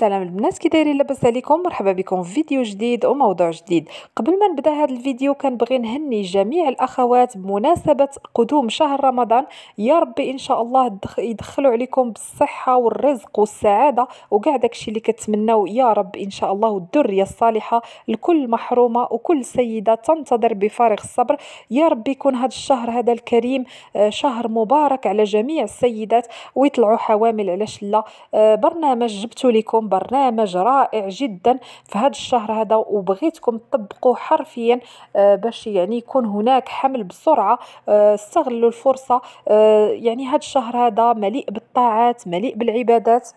السلام البنات كي دايرين لاباس عليكم مرحبا بكم في فيديو جديد وموضوع جديد قبل ما نبدا هذا الفيديو كنبغي نهني جميع الاخوات بمناسبه قدوم شهر رمضان يا ربي ان شاء الله يدخلوا عليكم بالصحه والرزق والسعاده وكاع داكشي اللي كتمناو يا رب ان شاء الله والذريه الصالحه لكل محرومه وكل سيده تنتظر بفارغ الصبر يا ربي يكون هذا الشهر هذا الكريم آه، شهر مبارك على جميع السيدات ويطلعوا حوامل علاش لا آه، برنامج جبتو لكم برنامج رائع جدا في هذا الشهر هذا وبغيتكم تطبقوه حرفيا آه، باش يعني يكون هناك حمل بسرعه آه، استغلوا الفرصه آه، يعني هذا الشهر هذا مليء بالطاعات مليء بالعبادات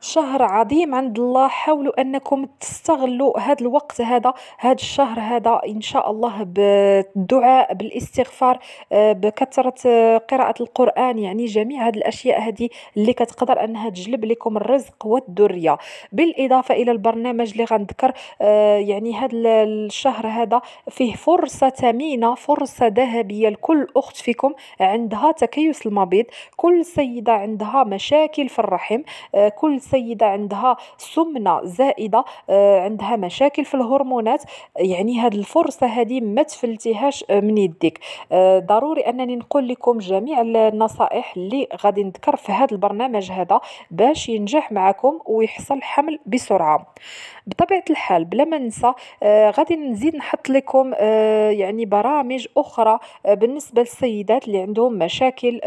شهر عظيم عند الله حاولوا انكم تستغلوا هذا الوقت هذا هذا الشهر هذا ان شاء الله بالدعاء بالاستغفار آه، بكثره آه، قراءه القران يعني جميع هذه الاشياء هذه اللي كتقدر انها تجلب لكم الرزق والذريه بالاضافه الى البرنامج اللي غنذكر آه، يعني هذا الشهر هذا فيه فرصه ثمينه فرصه ذهبيه لكل اخت فيكم عندها تكيس المبيض كل سيده عندها مشاكل في الرحم كل السيده عندها سمنه زائده آه، عندها مشاكل في الهرمونات يعني هاد الفرصه هذه ما تفلتيهاش آه، من يديك آه، ضروري انني نقول لكم جميع النصائح اللي غادي نذكر في هذا البرنامج هذا باش ينجح معكم ويحصل حمل بسرعه بطبيعه الحال بلا ما ننسى غادي نزيد نحط لكم يعني برامج اخرى بالنسبه للسيدات اللي عندهم مشاكل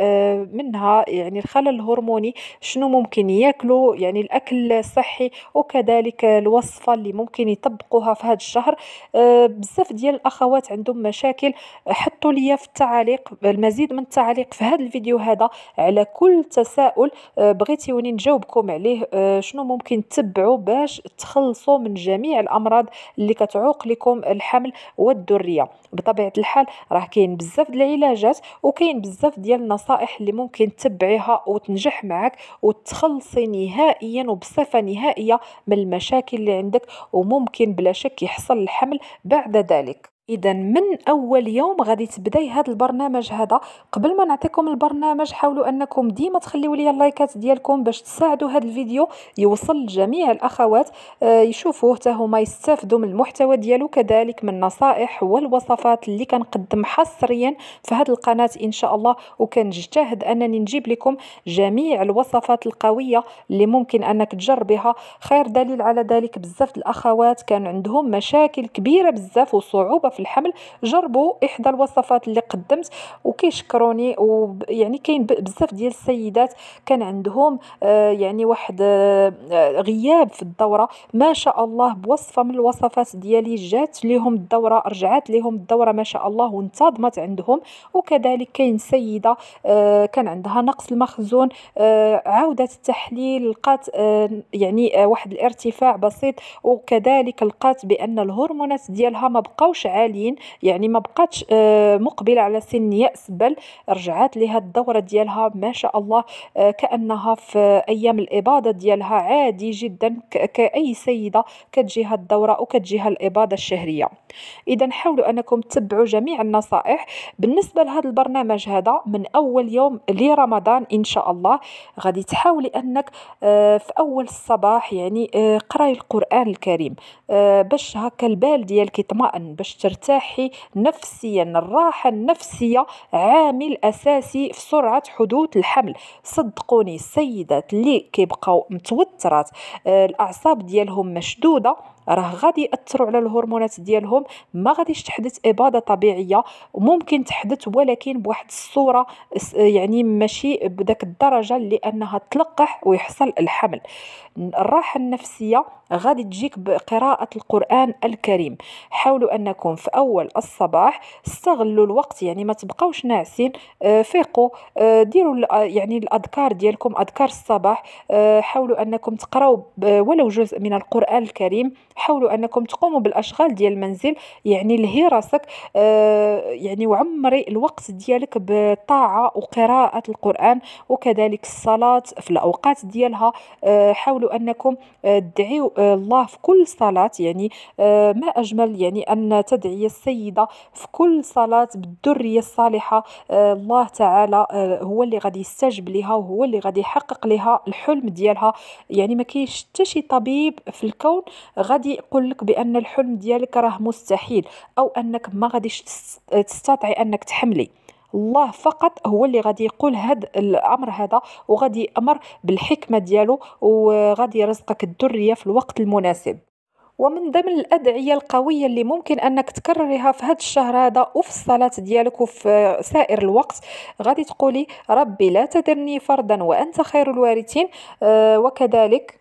منها يعني الخلل الهرموني شنو ممكن ياكلوا يعني يعني الاكل الصحي وكذلك الوصفه اللي ممكن يطبقوها في هذا الشهر آه، بزاف ديال الاخوات عندهم مشاكل حطوا لي في التعاليق المزيد من التعاليق في هذا الفيديو هذا على كل تساؤل آه، بغيتوني نجاوبكم عليه آه، شنو ممكن تتبعوا باش تخلصوا من جميع الامراض اللي كتعوق لكم الحمل والذريه بطبيعه الحال راه كاين بزاف العلاجات وكاين بزاف ديال النصائح اللي ممكن تتبعيها وتنجح معك وتخلصي نهائي نهائيا وبصفه نهائيه من المشاكل اللي عندك وممكن بلا شك يحصل الحمل بعد ذلك اذا من اول يوم غادي تبداي هذا البرنامج هذا قبل ما نعطيكم البرنامج حاولوا انكم ديما تخليوا لي اللايكات ديالكم باش تساعدوا هذا الفيديو يوصل لجميع الاخوات آه، يشوفوه حتى هما يستافدوا من المحتوى ديالو كذلك من النصائح والوصفات اللي كنقدم حصريا في هذه القناه ان شاء الله وكنجتهد انني نجيب لكم جميع الوصفات القويه اللي ممكن انك تجربها خير دليل على ذلك بزاف الاخوات كان عندهم مشاكل كبيره بزاف وصعوبه في الحمل جربوا احدى الوصفات اللي قدمت وكيشكروني ويعني كاين بزاف ديال السيدات كان عندهم آه، يعني واحد آه، آه، غياب في الدوره ما شاء الله بوصفه من الوصفات ديالي جات لهم الدوره رجعت لهم الدوره ما شاء الله وانتظمت عندهم وكذلك كاين سيده كان عندها نقص المخزون عاودت التحليل لقات يعني واحد الارتفاع بسيط وكذلك لقات بان الهرمونات ديالها ما بقاوش عاليين يعني ما بقاتش آه، مقبله على سن ياس بل رجعات لها الدوره ديالها ما شاء الله آه، كانها في ايام الاباضه ديالها عادي جدا كاي سيده كتجيها الدوره وكتجيها الاباضه الشهريه اذا حاولوا انكم تتبعوا جميع النصائح بالنسبه لهذا البرنامج هذا من اول يوم لرمضان ان شاء الله غادي تحاولي انك آه، في اول الصباح يعني آه، قراي القران الكريم آه، باش هكا البال ديالك يطمئن باش ترتاحي نفسيا الراحه النفسيه عامل اساسي في سرعه حدوث الحمل صدقوني السيدات اللي كيبقاو متوترات الاعصاب ديالهم مشدوده راه غادي ياثروا على الهرمونات ديالهم ما غاديش تحدث اباضه طبيعيه ممكن تحدث ولكن بواحد الصوره يعني ماشي بداك الدرجه اللي انها تلقح ويحصل الحمل الراحه النفسيه غادي تجيك بقراءه القران الكريم حاولوا انكم في اول الصباح استغلوا الوقت يعني ما تبقاوش ناعسين آه، فيقوا آه، ديروا آه، يعني الاذكار ديالكم اذكار الصباح حاولوا انكم تقراو ولو جزء من القران الكريم حاولوا انكم تقوموا بالاشغال ديال المنزل يعني لهي راسك آه يعني وعمري الوقت ديالك بالطاعه وقراءه القران وكذلك الصلاه في الاوقات ديالها آه حاولوا انكم آه، تدعيوا آه، الله في كل صلاه يعني آه ما اجمل يعني ان تدعي السيده في كل صلاه بالذريه الصالحه آه الله تعالى آه هو اللي غادي يستجب لها وهو اللي غادي يحقق لها الحلم ديالها يعني ما كاينش حتى شي طبيب في الكون غادي غادي يقول لك بان الحلم ديالك راه مستحيل او انك ما غاديش تستطيعي انك تحملي الله فقط هو اللي غادي يقول هذا الامر هذا وغادي يامر بالحكمه ديالو وغادي يرزقك الذريه في الوقت المناسب ومن ضمن الأدعية القوية اللي ممكن أنك تكررها في هذا الشهر هذا وفي الصلاة ديالك وفي سائر الوقت غادي تقولي ربي لا تدرني فردا وأنت خير الوارثين آه، وكذلك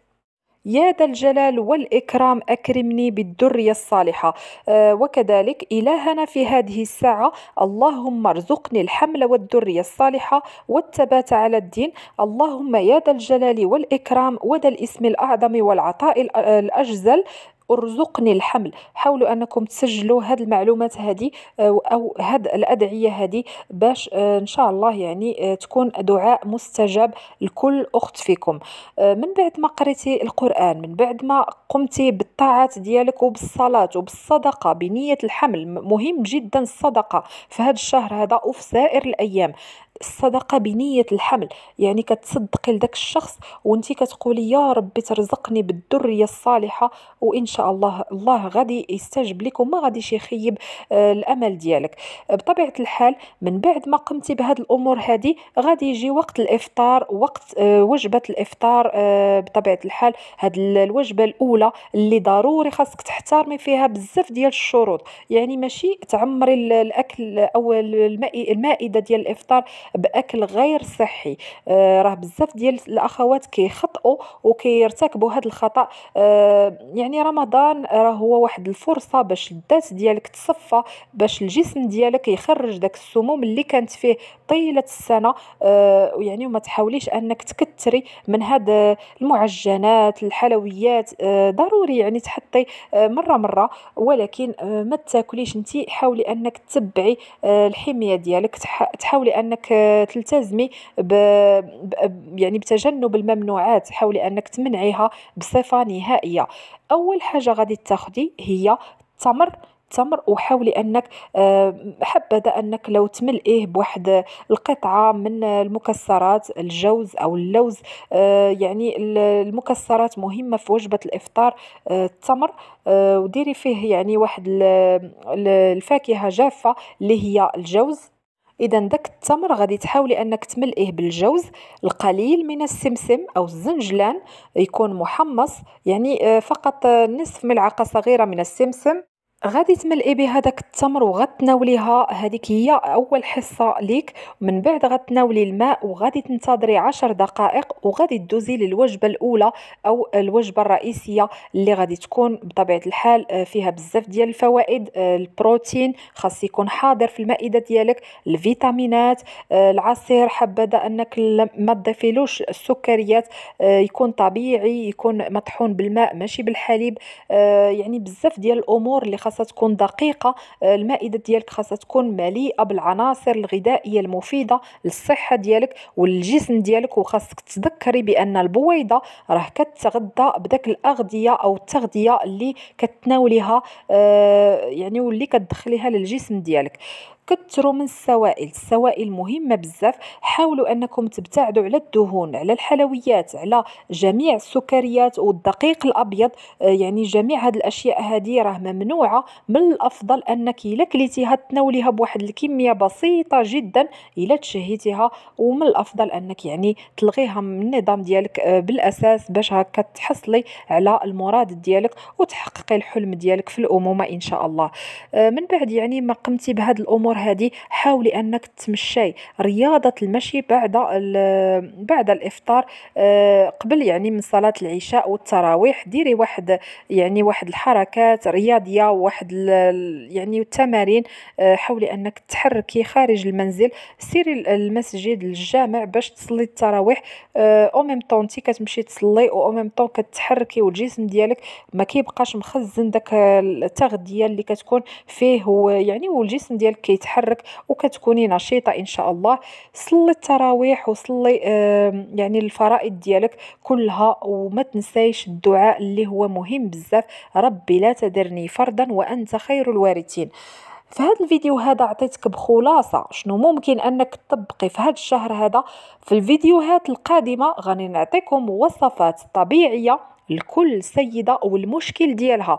يا ذا الجلال والإكرام أكرمني بالدرية الصالحة أه وكذلك إلهنا في هذه الساعة اللهم ارزقني الحمل والدرية الصالحة والثبات على الدين اللهم يا ذا الجلال والإكرام وذا الاسم الأعظم والعطاء الأجزل ارزقني الحمل حاولوا انكم تسجلوا هاد المعلومات هذه آه، او هاد الادعيه هذه باش آه، ان شاء الله يعني آه، تكون دعاء مستجاب لكل اخت فيكم من بعد ما قريتي القران من بعد ما قمتي بالطاعات ديالك وبالصلاه وبالصدقه بنيه الحمل مهم جدا الصدقه في هذا الشهر هذا وفي سائر الايام الصدقه بنيه الحمل يعني كتصدقي لذاك الشخص وانت كتقولي يا ربي ترزقني بالذريه الصالحه وان شاء الله الله غادي يستجب لك وما غاديش يخيب آه، الامل ديالك بطبيعه الحال من بعد ما قمتي بهاد الامور هذه غادي يجي وقت الافطار وقت آه، وجبه الافطار آه، بطبيعه الحال هاد الوجبه الاولى اللي ضروري خاصك تحترمي فيها بزاف ديال الشروط يعني ماشي تعمري الاكل او المائده ديال الافطار باكل غير صحي آه راه بزاف ديال الاخوات كيخطئوا وكيرتكبوا هذا الخطا آه يعني رمضان راه هو واحد الفرصه باش الذات ديالك تصفى باش الجسم ديالك يخرج داك السموم اللي كانت فيه طيله السنه آه يعني وما تحاوليش انك تكتري من هاد المعجنات الحلويات آه ضروري يعني تحطي آه مره مره ولكن آه ما تاكليش انت حاولي انك تتبعي آه الحميه ديالك تحاولي انك تلتزمي ب... ب... يعني بتجنب الممنوعات حاولي انك تمنعيها بصفه نهائيه اول حاجه غادي تاخدي هي التمر التمر وحاولي انك آه، حبذا انك لو تملئيه بواحد القطعه من المكسرات الجوز او اللوز آه، يعني المكسرات مهمه في وجبه الافطار آه، التمر وديري فيه يعني واحد الفاكهه جافه اللي هي الجوز اذا داك التمر غادي تحاولي انك تملئيه بالجوز القليل من السمسم او الزنجلان يكون محمص يعني آه، فقط آه، نصف ملعقه صغيره من السمسم غادي تملئي داك التمر وغتناوليها هذيك هي اول حصه ليك من بعد غتناولي الماء وغادي تنتظري عشر دقائق وغادي تدوزي للوجبه الاولى او الوجبه الرئيسيه اللي غادي تكون بطبيعه الحال آه، فيها بزاف ديال الفوائد آه، البروتين خاص يكون حاضر في المائده ديالك الفيتامينات آه، العصير حبذا انك ما تضيفيلوش السكريات يكون طبيعي يكون مطحون بالماء ماشي بالحليب يعني بزاف ديال الامور اللي خاصها تكون دقيقه آه، المائده ديالك خاصها تكون مليئه بالعناصر الغذائيه المفيده للصحه ديالك والجسم ديالك وخاصك تذكري بان البويضه راه كتغذى بداك الاغذيه او التغذيه اللي كتناوليها آه يعني واللي كتدخليها للجسم ديالك كثروا من السوائل السوائل مهمه بزاف حاولوا انكم تبتعدوا على الدهون على الحلويات على جميع السكريات والدقيق الابيض آه، يعني جميع هاد الاشياء هذه راه ممنوعه من الافضل انك الا كليتيها تناوليها بواحد الكميه بسيطه جدا الا تشهيتيها ومن الافضل انك يعني تلغيها من النظام ديالك آه، بالاساس باش هكا تحصلي على المراد ديالك وتحققي الحلم ديالك في الامومه ان شاء الله آه، من بعد يعني ما قمتي بهاد الامور الامور هذه حاولي انك تمشي رياضه المشي بعد بعد الافطار آه، قبل يعني من صلاه العشاء والتراويح ديري واحد يعني واحد الحركات رياضيه واحد يعني التمارين آه، حاولي انك تحركي خارج المنزل سيري المسجد الجامع باش تصلي التراويح او ميم طون انت كتمشي تصلي او ميم طون كتحركي والجسم ديالك ما كيبقاش مخزن داك التغذيه اللي كتكون فيه يعني والجسم ديالك كي كيتحرك وكتكوني نشيطه ان شاء الله صلي التراويح وصلي يعني الفرائض ديالك كلها وما تنسايش الدعاء اللي هو مهم بزاف ربي لا تذرني فردا وانت خير الوارثين في هذا الفيديو هذا عطيتك بخلاصه شنو ممكن انك تطبقي في هذا الشهر هذا في الفيديوهات القادمه غادي نعطيكم وصفات طبيعيه لكل سيده والمشكل ديالها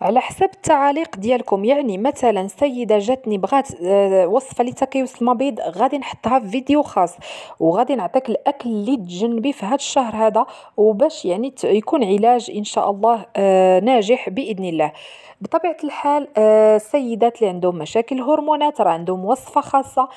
على حسب التعاليق ديالكم يعني مثلا سيده جاتني بغات آه، وصفه اللي المبيض غادي نحطها في فيديو خاص وغادي نعطيك الاكل اللي تجنبي في هذا الشهر هذا وباش يعني يكون علاج ان شاء الله آه، ناجح باذن الله بطبيعه الحال آه، السيدات اللي عندهم مشاكل هرمونات راه عندهم وصفه خاصه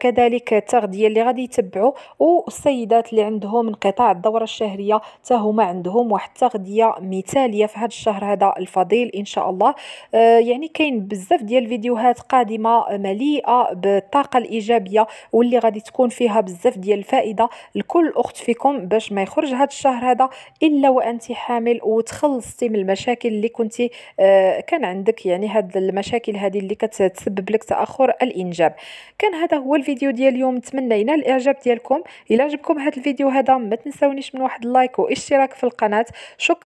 كذلك التغذيه اللي غادي يتبعوا والسيدات اللي عندهم انقطاع الدوره الشهريه حتى عندهم واحد التغذيه مثاليه في هذا الشهر هذا الفضيل قليل ان شاء الله آه، يعني كاين بزاف ديال الفيديوهات قادمه مليئه بالطاقه الايجابيه واللي غادي تكون فيها بزاف ديال الفائده لكل اخت فيكم باش ما يخرج هذا الشهر هذا الا وانت حامل وتخلصتي من المشاكل اللي كنتي آه، كان عندك يعني هاد المشاكل هذه اللي كتسبب لك تاخر الانجاب كان هذا هو الفيديو ديال اليوم نتمنى ينال الاعجاب ديالكم الى عجبكم هذا الفيديو هذا ما تنساونيش من واحد اللايك واشتراك في القناه شكرا